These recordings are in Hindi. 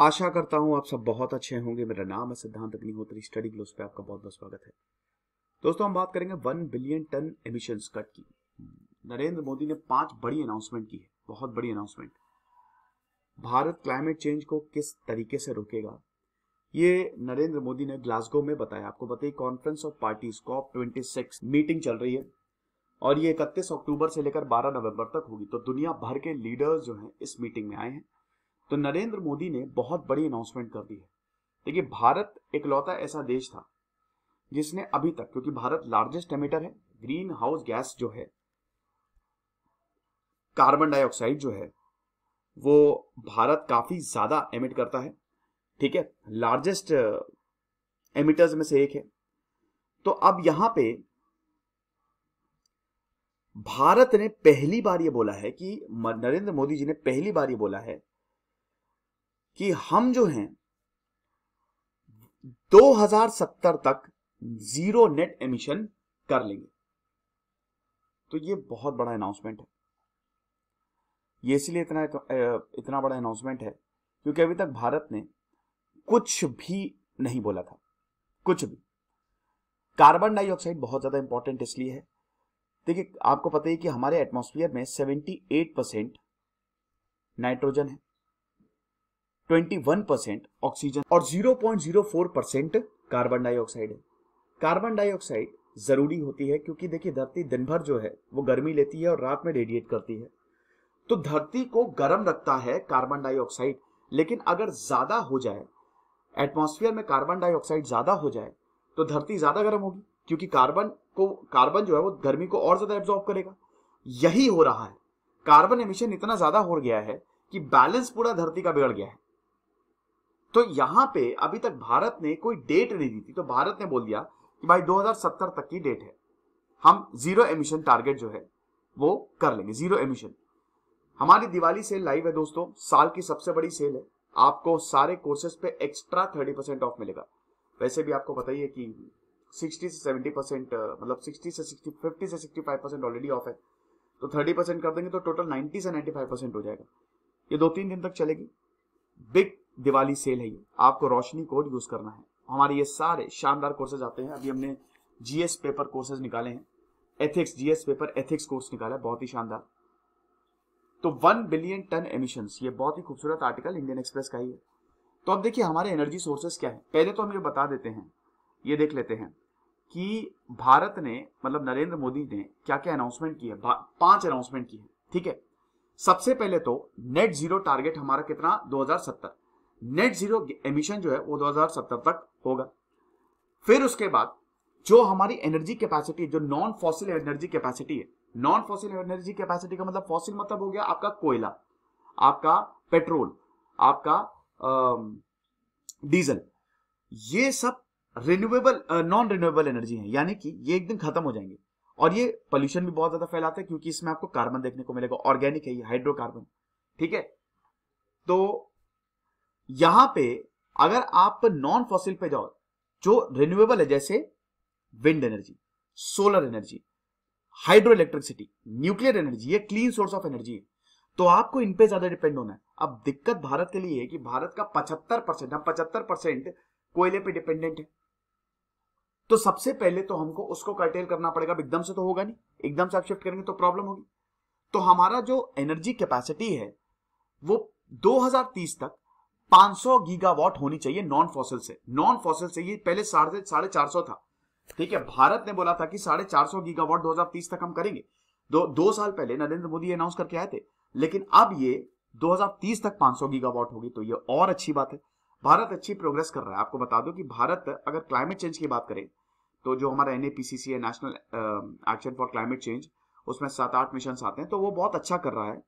आशा करता हूं आप सब बहुत अच्छे होंगे मेरा नाम है सिद्धांत अग्निहोत्री स्टडी ग्लोस पे आपका बहुत बहुत स्वागत है दोस्तों हम बात करेंगे one billion ton emission cut की नरेंद्र मोदी ने पांच बड़ी अनाउंसमेंट की है बहुत बड़ी अनाउंसमेंट भारत क्लाइमेट चेंज को किस तरीके से रोकेगा ये नरेंद्र मोदी ने ग्लासगो में बताया आपको बताइए conference of parties COP twenty six meeting चल रही है और ये इकतीस अक्टूबर से लेकर 12 नवंबर तक होगी तो दुनिया भर के लीडर्स जो हैं इस मीटिंग में आए हैं तो नरेंद्र मोदी ने बहुत बड़ी अनाउंसमेंट कर दी है देखिए भारत इकलौता ऐसा देश था जिसने अभी तक क्योंकि भारत लार्जेस्ट एमिटर है ग्रीन हाउस गैस जो है कार्बन डाइऑक्साइड जो है वो भारत काफी ज्यादा एमिट करता है ठीक है लार्जेस्ट एमिटर्स uh, में से एक है तो अब यहां पे भारत ने पहली बार ये बोला है कि नरेंद्र मोदी जी ने पहली बार ये बोला है कि हम जो हैं 2070 तक जीरो नेट एमिशन कर लेंगे तो ये बहुत बड़ा अनाउंसमेंट है ये इसलिए इतना इतना बड़ा अनाउंसमेंट है क्योंकि अभी तक भारत ने कुछ भी नहीं बोला था कुछ भी कार्बन डाइऑक्साइड बहुत ज्यादा इंपॉर्टेंट इसलिए है देखिए आपको पता ही कि हमारे एटमॉस्फेयर में 78 परसेंट नाइट्रोजन है 21 परसेंट ऑक्सीजन और 0.04 परसेंट कार्बन डाइऑक्साइड है कार्बन डाइऑक्साइड जरूरी होती है क्योंकि देखिए धरती दिन भर जो है वो गर्मी लेती है और रात में रेडिएट करती है तो धरती को गर्म रखता है कार्बन डाइऑक्साइड लेकिन अगर ज्यादा हो जाए एटमोस्फियर में कार्बन डाइऑक्साइड ज्यादा हो जाए तो धरती ज्यादा गर्म होगी क्योंकि कार्बन को कार्बन जो है वो गर्मी को और ज्यादा एब्जॉर्ब करेगा यही हो रहा है कार्बन एमिशन इतना ज्यादा हो गया है कि बैलेंस पूरा धरती का बिगड़ गया है तो यहां पे अभी तक भारत ने कोई डेट नहीं दी थी तो भारत ने बोल दिया कि भाई 2070 तक की डेट है हम जीरो एमिशन टारगेट जो है वो कर लेंगे जीरो एमिशन हमारी दिवाली सेल लाइव है दोस्तों साल की सबसे बड़ी सेल है आपको सारे कोर्सेज पे एक्स्ट्रा थर्टी परसेंट ऑफ मिलेगा वैसे भी आपको बताइए कि सिक्सटी से सेवेंटी परसेंट मतलब सिक्सटी से सिक्सटी फिफ्टी से sixty five percent already off है तो थर्टी परसेंट कर देंगे तो टोटल नाइन्टी से नाइन्टी फाइव परसेंट हो जाएगा ये दो तीन दिन तक चलेगी बिग दिवाली सेल है ये आपको रोशनी कोड यूज करना है हमारे ये सारे शानदार कोर्सेज आते हैं अभी हमने जीएस पेपर कोर्सेज निकाले हैं ethics GS paper ethics course निकाला है बहुत ही शानदार तो वन बिलियन टन एमिशन ये बहुत ही खूबसूरत आर्टिकल इंडियन एक्सप्रेस का ही है तो अब देखिए हमारे एनर्जी सोर्सेस क्या है पहले तो हम ये बता देते हैं ये देख लेते हैं कि भारत ने मतलब नरेंद्र मोदी ने क्या क्या अनाउंसमेंट की है पांच अनाउंसमेंट की है ठीक है सबसे पहले तो नेट जीरो टारगेट हमारा कितना 2070 नेट जीरो एमिशन जो है वो 2070 तक होगा फिर उसके बाद जो हमारी एनर्जी कैपेसिटी जो नॉन फॉसिल एनर्जी कैपेसिटी है नॉन फॉसिल एनर्जी कैपेसिटी का मतलब फॉसिल मतलब हो गया आपका कोयला आपका पेट्रोल आपका डीजल ये सब रिन्यूएबल नॉन रिन्यूएबल एनर्जी है यानी कि ये एक दिन खत्म हो जाएंगे और ये पोल्यूशन भी बहुत ज्यादा फैलाता है क्योंकि इसमें आपको कार्बन देखने को मिलेगा ऑर्गेनिक है ये हाइड्रोकार्बन ठीक है तो यहां पे अगर आप नॉन फॉसिल पे जाओ जो रिन्यूएबल है जैसे wind energy solar energy hydroelectricity nuclear energy ये क्लीन सोर्स ऑफ एनर्जी है तो आपको इन पे ज्यादा डिपेंड होना है अब दिक्कत भारत के लिए है कि भारत का पचहत्तर परसेंट हम पचहत्तर परसेंट कोयले पे डिपेंडेंट है तो सबसे पहले तो हमको उसको कर्टेल करना पड़ेगा अब एकदम से तो होगा नहीं एकदम से आप शिफ्ट करेंगे तो प्रॉब्लम होगी तो हमारा जो एनर्जी कैपेसिटी है वो 2030 तक 500 गीगावाट होनी चाहिए नॉन फॉसिल से नॉन फॉसिल से ये पहले साढ़े साढ़े चार सौ था ठीक है भारत ने बोला था कि साढ़े चार सौ गीगावाट तीस तक हम करेंगे दो दो साल पहले नरेंद्र मोदी अनाउंस करके आए थे लेकिन अब ये 2030 तक 500 गीगावाट होगी तो ये और अच्छी बात है भारत अच्छी प्रोग्रेस कर रहा है आपको बता दो कि भारत अगर क्लाइमेट चेंज की बात करें तो जो हमारा एन है national action for climate change उसमें सात आठ मिशन आते हैं तो वो बहुत अच्छा कर रहा है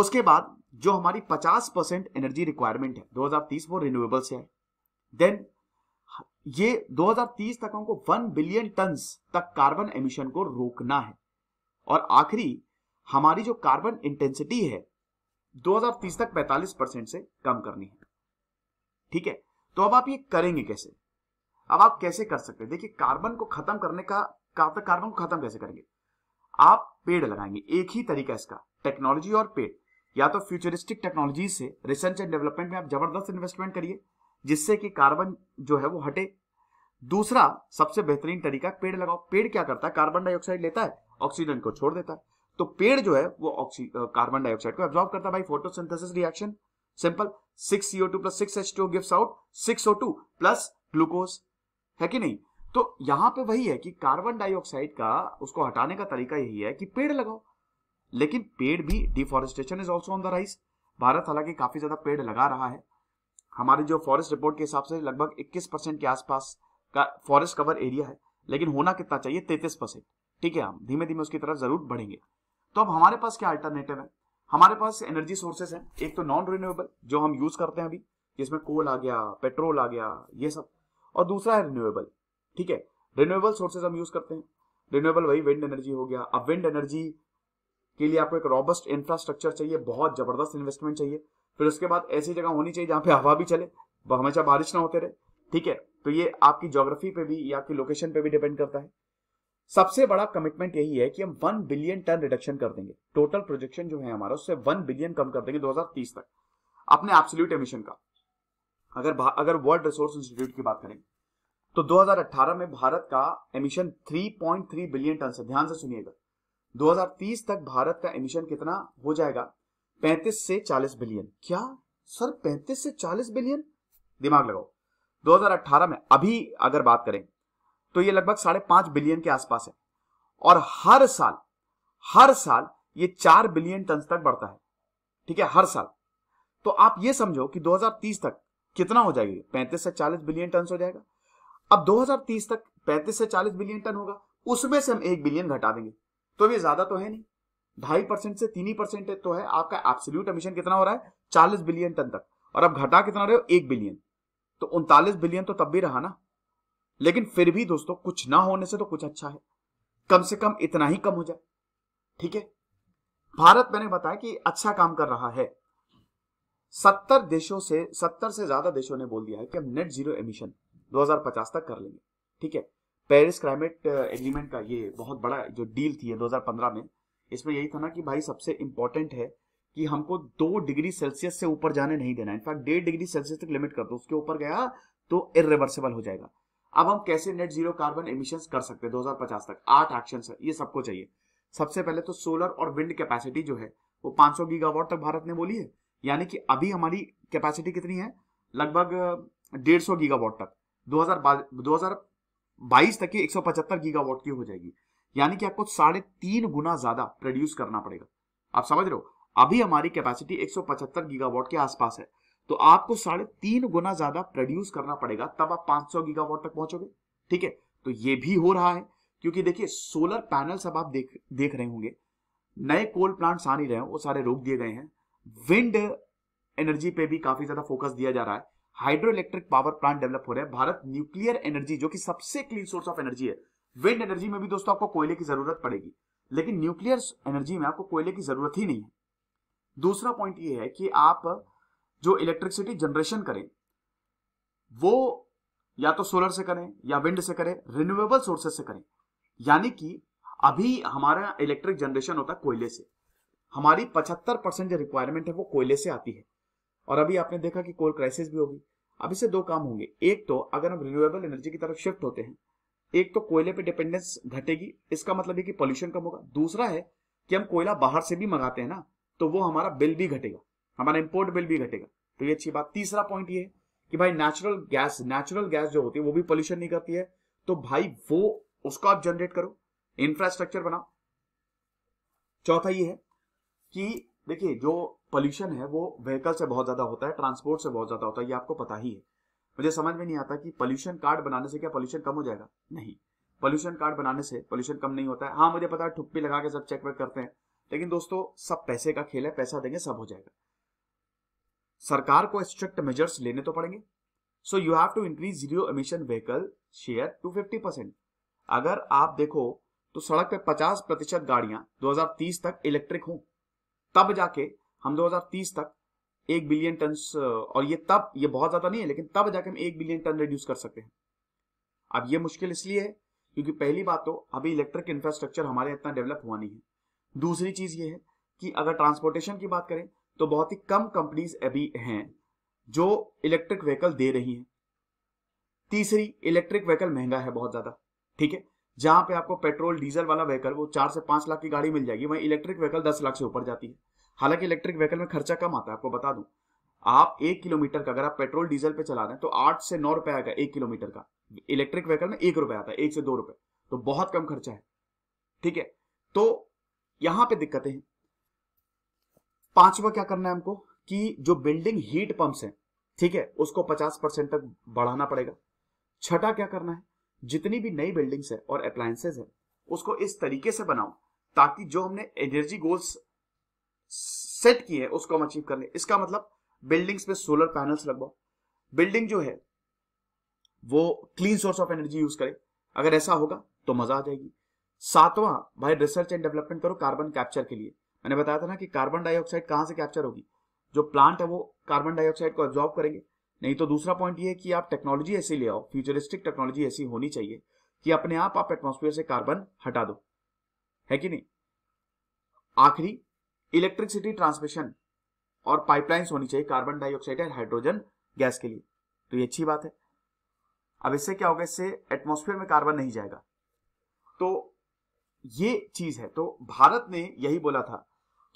उसके बाद जो हमारी 50 परसेंट एनर्जी रिक्वायरमेंट है 2030 वो रिन्यूएबल से है देन ये 2030 तक हमको 1 बिलियन टन तक कार्बन एमिशन को रोकना है और आखिरी हमारी जो कार्बन इंटेंसिटी है 2030 तक 45 परसेंट से कम करनी है ठीक है तो अब आप ये करेंगे कैसे अब आप कैसे कर सकते हैं देखिए कार्बन को खत्म करने का कार्बन तो को खत्म कैसे करेंगे आप पेड़ लगाएंगे एक ही तरीका इसका टेक्नोलॉजी और पेड़ या तो फ्यूचरिस्टिक टेक्नोलॉजी से रिसर्च एंड डेवलपमेंट में आप जबरदस्त इन्वेस्टमेंट करिए जिससे कि कार्बन जो है वो हटे दूसरा सबसे बेहतरीन तरीका पेड़ लगाओ पेड़ क्या करता है कार्बन डाइऑक्साइड लेता है ऑक्सीजन को छोड़ देता है तो पेड़ जो है वो कार्बन डाइऑक्साइड को एब्जॉर्व करता है भाई photosynthesis reaction simple six CO two plus six H two give out six O two plus glucose है कि नहीं तो यहां पे वही है कि कार्बन डाइऑक्साइड का उसको हटाने का तरीका यही है कि पेड़ लगाओ लेकिन पेड़ भी deforestation is also on the rise Bharat हालांकि काफी ज्यादा पेड़ लगा रहा है हमारी जो फॉरेस्ट रिपोर्ट के हिसाब से लगभग 21 परसेंट के आसपास का फॉरेस्ट कवर एरिया है लेकिन होना कितना चाहिए 33 परसेंट ठीक है हम धीमे धीमे उसकी तरफ जरूर बढ़ेंगे तो अब हमारे पास क्या अल्टरनेटिव है हमारे पास एनर्जी सोर्सेस हैं एक तो नॉन रिन्यूएबल जो हम यूज करते हैं अभी जिसमें कोल आ गया पेट्रोल आ गया ये सब और दूसरा है रिन्यूएबल ठीक है रिन्यूएबल सोर्सेज हम यूज करते हैं रिन्यूएबल वही विंड एनर्जी हो गया अब विंड एनर्जी के लिए आपको एक रॉबस्ट इंफ्रास्ट्रक्चर चाहिए बहुत जबरदस्त इन्वेस्टमेंट चाहिए फिर उसके बाद ऐसी जगह होनी चाहिए जहां पे हवा भी चले हमेशा बारिश ना होते रहे ठीक है तो ये आपकी ज्योग्राफी पे भी या आपकी लोकेशन पे भी डिपेंड करता है सबसे बड़ा कमिटमेंट यही है कि हम वन बिलियन टन रिडक्शन कर देंगे टोटल प्रोजेक्शन जो है हमारा उससे वन बिलियन कम कर देंगे 2030 तक अपने एब्सोल्यूट एमिशन का अगर अगर वर्ल्ड रिसोर्स इंस्टीट्यूट की बात करें तो 2018 में भारत का एमिशन 3.3 बिलियन टन से ध्यान से सुनिएगा 2030 तक भारत का एमिशन कितना हो जाएगा 35 से 40 बिलियन क्या सर 35 से 40 बिलियन दिमाग लगाओ 2018 में अभी अगर बात करें तो ये लगभग साढ़े पांच बिलियन के आसपास है और हर साल हर साल ये चार बिलियन टन तक बढ़ता है ठीक है हर साल तो आप ये समझो कि 2030 तक कितना हो जाएगी 35 से 40 बिलियन टन हो जाएगा अब 2030 तक 35 से 40 बिलियन टन होगा उसमें से हम एक बिलियन घटा देंगे तो भी ज्यादा तो है नहीं ढाई परसेंट से तीन ही परसेंट तो है आपका एब्सोल्यूट एमिशन कितना हो रहा है चालीस बिलियन टन तक और अब घटा कितना रहे हो एक बिलियन तो उनतालीस बिलियन तो तब भी रहा ना लेकिन फिर भी दोस्तों कुछ ना होने से तो कुछ अच्छा है कम से कम इतना ही कम हो जाए ठीक है भारत मैंने बताया कि अच्छा काम कर रहा है सत्तर देशों से सत्तर से ज्यादा देशों ने बोल दिया है कि हम नेट जीरो एमिशन 2050 तक कर लेंगे ठीक है पेरिस क्लाइमेट एग्रीमेंट का ये बहुत बड़ा जो डील थी 2015 में इसमें यही था ना कि भाई सबसे इम्पोर्टेंट है कि हमको दो डिग्री सेल्सियस से ऊपर जाने नहीं देना इनफैक्ट डेढ़ डिग्री सेल्सियस तक लिमिट कर दो उसके ऊपर गया तो इरिवर्सिबल हो जाएगा अब हम कैसे नेट जीरो कार्बन एमिशन कर सकते हैं 2050 तक आठ एक्शन है ये सबको चाहिए सबसे पहले तो सोलर और विंड कैपेसिटी जो है वो पांच गीगावाट तक भारत ने बोली है यानी कि अभी हमारी कैपेसिटी कितनी है लगभग डेढ़ सौ गीगावाट तक दो हजार बाईस तक की एक गीगावाट की हो जाएगी यानी कि आपको साढ़े तीन गुना ज्यादा प्रोड्यूस करना पड़ेगा आप समझ रहे हो अभी हमारी कैपेसिटी 175 गीगावाट के आसपास है तो आपको साढ़े तीन गुना ज्यादा प्रोड्यूस करना पड़ेगा तब आप 500 गीगावाट तक पहुंचोगे ठीक है तो ये भी हो रहा है क्योंकि देखिए सोलर पैनल अब आप देख देख रहे होंगे नए कोल प्लांट्स आ नहीं रहे हैं वो सारे रोक दिए गए हैं विंड एनर्जी पे भी काफी ज्यादा फोकस दिया जा रहा है hydroelectric power plant develop हो रहे हैं भारत न्यूक्लियर एनर्जी जो कि सबसे क्लीन सोर्स ऑफ एनर्जी है विंड एनर्जी में भी दोस्तों आपको कोयले की जरूरत पड़ेगी लेकिन न्यूक्लियर एनर्जी में आपको कोयले की जरूरत ही नहीं है दूसरा पॉइंट ये है कि आप जो इलेक्ट्रिसिटी जनरेशन करें वो या तो सोलर से करें या विंड से करें रिन्यूएबल सोर्सेस से करें यानी कि अभी हमारा इलेक्ट्रिक जनरेशन होता है कोयले से हमारी 75 परसेंट जो रिक्वायरमेंट है वो कोयले से आती है और अभी आपने देखा कि कोल क्राइसिस भी होगी अब इससे दो काम होंगे एक तो अगर हम रिन्यूएबल एनर्जी की तरफ शिफ्ट होते हैं एक तो कोयले पे डिपेंडेंस घटेगी इसका मतलब है कि पॉल्यूशन कम होगा दूसरा है कि हम कोयला बाहर से भी मंगाते हैं ना तो वो हमारा बिल भी घटेगा हमारा इम्पोर्ट बिल भी घटेगा तो ये अच्छी बात तीसरा पॉइंट ये है कि भाई नेचुरल गैस नेचुरल गैस जो होती है वो भी पोल्यूशन नहीं करती है तो भाई वो उसको आप जनरेट करो इंफ्रास्ट्रक्चर बनाओ चौथा ये है कि देखिए जो पोल्यूशन है वो व्हीकल से बहुत ज्यादा होता है ट्रांसपोर्ट से बहुत ज्यादा होता है ये आपको पता ही है मुझे समझ में नहीं आता कि पोल्यूशन कार्ड बनाने से क्या पोल्यूशन कम हो जाएगा नहीं पोल्यूशन कार्ड बनाने से पोल्यूशन कम नहीं होता है हाँ मुझे पता है ठुप्पी लगा के सब चेक वेक करते हैं लेकिन दोस्तों सब पैसे का खेल है पैसा देंगे सब हो जाएगा सरकार को स्ट्रिक्ट मेजर्स लेने तो पड़ेंगे so you have to increase zero emission vehicle share to fifty percent अगर आप देखो तो सड़क पे 50 प्रतिशत गाड़ियां 2030 तक इलेक्ट्रिक हों तब जाके हम 2030 तक एक बिलियन टन और ये तब ये बहुत ज्यादा नहीं है लेकिन तब जाके हम एक बिलियन टन रिड्यूस कर सकते हैं अब ये मुश्किल इसलिए है क्योंकि पहली बात तो अभी इलेक्ट्रिक इंफ्रास्ट्रक्चर हमारे इतना डेवलप हुआ नहीं है दूसरी चीज ये है कि अगर ट्रांसपोर्टेशन की बात करें तो बहुत ही कम कंपनीज अभी हैं जो इलेक्ट्रिक व्हीकल दे रही हैं तीसरी इलेक्ट्रिक व्हीकल महंगा है बहुत ज्यादा ठीक है जहां पे आपको पेट्रोल डीजल वाला व्हीकल वो चार से पांच लाख की गाड़ी मिल जाएगी वहीं इलेक्ट्रिक व्हीकल दस लाख से ऊपर जाती है हालांकि इलेक्ट्रिक व्हीकल में खर्चा कम आता है आपको बता दूं आप एक किलोमीटर का अगर आप पेट्रोल डीजल पे चला रहे हैं तो आठ से नौ रुपए आएगा एक किलोमीटर का इलेक्ट्रिक व्हीकल में एक रुपए आता है एक से दो रुपए तो बहुत कम खर्चा है ठीक है तो यहां पर दिक्कतें हैं पांचवा क्या करना है हमको कि जो बिल्डिंग हीट पंप्स है ठीक है उसको पचास परसेंट तक बढ़ाना पड़ेगा छठा क्या करना है जितनी भी नई बिल्डिंग्स है और अप्लायसेज है उसको इस तरीके से बनाओ ताकि जो हमने एनर्जी गोल्स सेट किए हैं उसको हम अचीव कर ले इसका मतलब बिल्डिंग्स पे सोलर पैनल्स लगवाओ बिल्डिंग जो है वो clean source of energy use करे अगर ऐसा होगा तो मजा आ जाएगी सातवां भाई रिसर्च एंड डेवलपमेंट करो कार्बन कैप्चर के लिए मैंने बताया था ना कि कार्बन डाइऑक्साइड कहां से कैप्चर होगी जो प्लांट है वो कार्बन डाइऑक्साइड को एब्जॉर्ब करेंगे नहीं तो दूसरा पॉइंट ये है कि आप टेक्नोलॉजी ऐसी ले आओ फ्यूचरिस्टिक टेक्नोलॉजी ऐसी होनी चाहिए कि अपने आप आप एटमोस्फेयर से कार्बन हटा दो है कि नहीं आखिरी इलेक्ट्रिसिटी ट्रांसमिशन और पाइपलाइंस होनी चाहिए carbon dioxide and hydrogen gas के लिए तो ये अच्छी बात है अब इससे क्या होगा इससे एटमोस्फेयर में कार्बन नहीं जाएगा तो ये चीज है तो भारत ने यही बोला था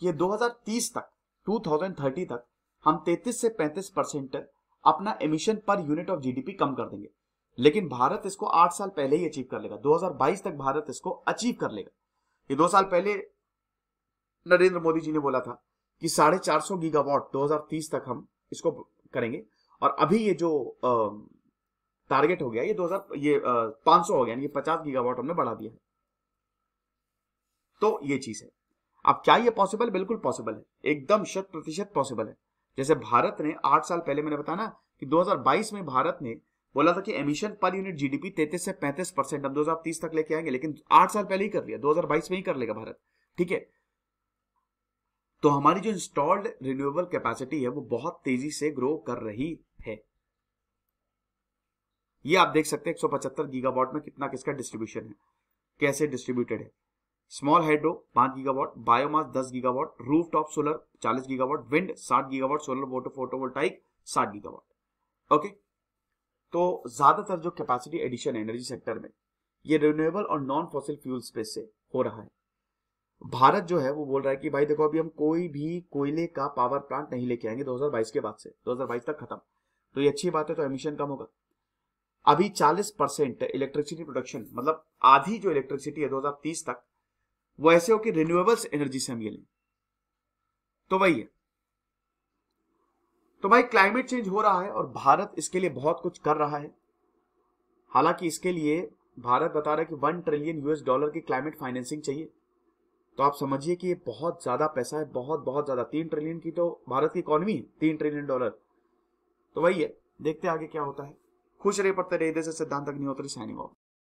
कि 2030 तक 2030 तक हम 33 से 35 परसेंट अपना emission per unit of GDP कम कर देंगे लेकिन भारत इसको आठ साल पहले ही अचीव कर लेगा 2022 तक भारत इसको अचीव कर लेगा ये दो साल पहले नरेंद्र मोदी जी ने बोला था कि साढ़े चार सौ गीगावाट दो तक हम इसको करेंगे और अभी ये जो टारगेट हो गया ये दो ये पांच हो गया पचास 50 हमने बढ़ा दिया है तो ये चीज है अब क्या ये पॉसिबल बिल्कुल पॉसिबल है एकदम शत प्रतिशत पॉसिबल है जैसे भारत ने आठ साल पहले मैंने बताया ना कि 2022 में भारत ने बोला था कि एमिशन पर यूनिट जीडीपी 33 से 35 परसेंट हम 2030 तक लेके आएंगे लेकिन आठ साल पहले ही कर लिया 2022 में ही कर लेगा भारत ठीक है तो हमारी जो इंस्टॉल्ड रिन्यूएबल कैपेसिटी है वो बहुत तेजी से ग्रो कर रही है ये आप देख सकते हैं एक सौ में कितना किसका डिस्ट्रीब्यूशन है कैसे डिस्ट्रीब्यूटेड है स्मॉल हाइड्रो पांच गीगावाट बायोमास दस गीगावाट रूफ टॉप सोलर चालीस गीगावाट विंड साठ गीगावाट सोलर वोटो फोटोवोल्टाइक साठ गीगावाट ओके तो ज्यादातर जो कैपेसिटी एडिशन एनर्जी सेक्टर में ये रिन्यूएबल और नॉन फॉसिल फ्यूल स्पेस से हो रहा है भारत जो है वो बोल रहा है कि भाई देखो अभी हम कोई भी कोयले का पावर प्लांट नहीं लेके आएंगे 2022 के बाद से 2022 तक खत्म तो ये अच्छी बात है तो एमिशन कम होगा अभी 40 परसेंट इलेक्ट्रिसिटी प्रोडक्शन मतलब आधी जो इलेक्ट्रिसिटी है 2030 तक वो ऐसे हो कि रिन्यूएबल्स एनर्जी से हम ये लें तो वही है तो भाई क्लाइमेट चेंज हो रहा है और भारत इसके लिए बहुत कुछ कर रहा है हालांकि इसके लिए भारत बता रहा है कि वन ट्रिलियन यूएस डॉलर की क्लाइमेट फाइनेंसिंग चाहिए तो आप समझिए कि ये बहुत ज्यादा पैसा है बहुत बहुत ज्यादा तीन ट्रिलियन की तो भारत की इकोनॉमी है तीन ट्रिलियन डॉलर तो वही है देखते आगे क्या होता है खुश रहे पड़ते रहे सिद्धांत अग्निहोत्री साइनिंग ऑफ